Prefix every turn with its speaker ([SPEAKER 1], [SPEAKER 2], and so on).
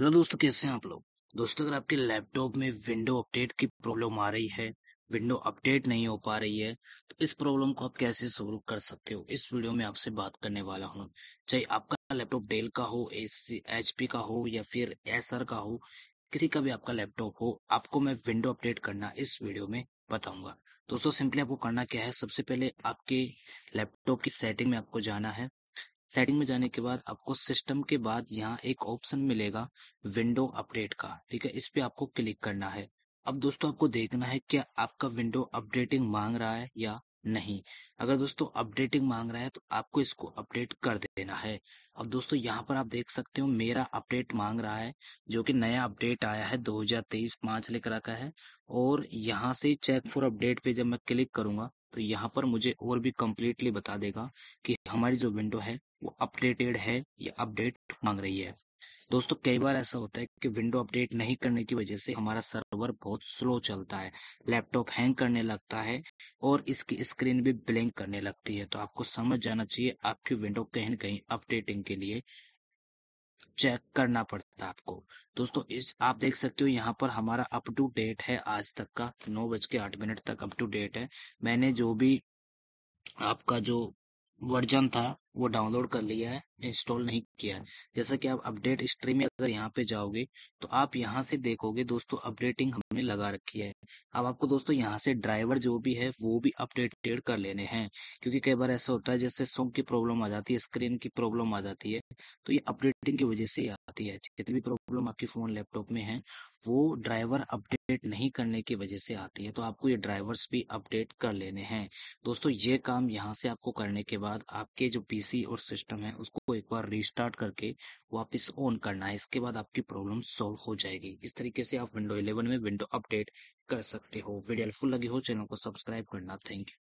[SPEAKER 1] hello तो दोस्तों कैसे हैं आप लोग दोस्तों अगर आपके लैपटॉप में विंडो अपडेट की प्रॉब्लम आ रही है विंडो अपडेट नहीं हो पा रही है तो इस प्रॉब्लम को आप कैसे सोल्व कर सकते हो इस वीडियो में आपसे बात करने वाला हूँ चाहे आपका लैपटॉप डेल का हो एच पी का हो या फिर एसर का हो किसी का भी आपका लैपटॉप हो आपको मैं विंडो अपडेट करना इस वीडियो में बताऊंगा दोस्तों सिंपली आपको करना क्या है सबसे पहले आपके लैपटॉप की सेटिंग में आपको जाना है सेटिंग में जाने के बाद आपको सिस्टम के बाद यहाँ एक ऑप्शन मिलेगा विंडो अपडेट का ठीक है इस पे आपको क्लिक करना है अब दोस्तों आपको देखना है क्या आपका विंडो अपडेटिंग मांग रहा है या नहीं अगर दोस्तों अपडेटिंग मांग रहा है तो आपको इसको अपडेट कर देना है अब दोस्तों यहाँ पर आप देख सकते हो मेरा अपडेट मांग रहा है जो कि नया अपडेट आया है 2023 पांच लेकर रखा है और यहाँ से चेक फॉर अपडेट पे जब मैं क्लिक करूंगा तो यहाँ पर मुझे और भी कम्प्लीटली बता देगा कि हमारी जो विंडो है वो अपडेटेड है या अपडेट मांग रही है दोस्तों कई बार ऐसा होता है कि विंडो अपडेट नहीं करने की वजह से हमारा सर्वर बहुत स्लो चलता है लैपटॉप हैंग करने लगता है और इसकी स्क्रीन भी ब्लिंक करने लगती है तो आपको समझ जाना चाहिए आपकी विंडो कहीं न कहीं अपडेटिंग के लिए चेक करना पड़ता है आपको दोस्तों इस आप देख सकते हो यहाँ पर हमारा अप टू डेट है आज तक का नौ बज के आठ मिनट तक अप टू डेट है मैंने जो भी आपका जो वर्जन था वो डाउनलोड कर लिया है इंस्टॉल नहीं किया है जैसा कि आप अपडेट हिस्ट्री में अगर यहाँ पे जाओगे तो आप यहाँ से देखोगे दोस्तों अपडेटिंग हमने लगा रखी है अब आपको दोस्तों यहाँ से ड्राइवर जो भी है वो भी अपडेटेड कर लेने हैं क्योंकि कई बार ऐसा होता है जैसे सुख की प्रॉब्लम आ जाती है स्क्रीन की प्रॉब्लम आ जाती है तो ये अपडेटिंग की वजह से आती है जितनी भी प्रॉब्लम आपके फ़ोन लैपटॉप में है वो ड्राइवर अपडेट नहीं करने की वजह से आती है तो आपको ये ड्राइवर्स भी अपडेट कर लेने हैं दोस्तों ये काम यहाँ से आपको करने के बाद आपके जो पीसी और सिस्टम है उसको एक बार रिस्टार्ट करके वापस ऑन करना है इसके बाद आपकी प्रॉब्लम सॉल्व हो जाएगी इस तरीके से आप विंडो इलेवन में विंडो अपडेट कर सकते हो वीडियो हेल्पफुल लगी हो चैनल को सब्सक्राइब करना थैंक यू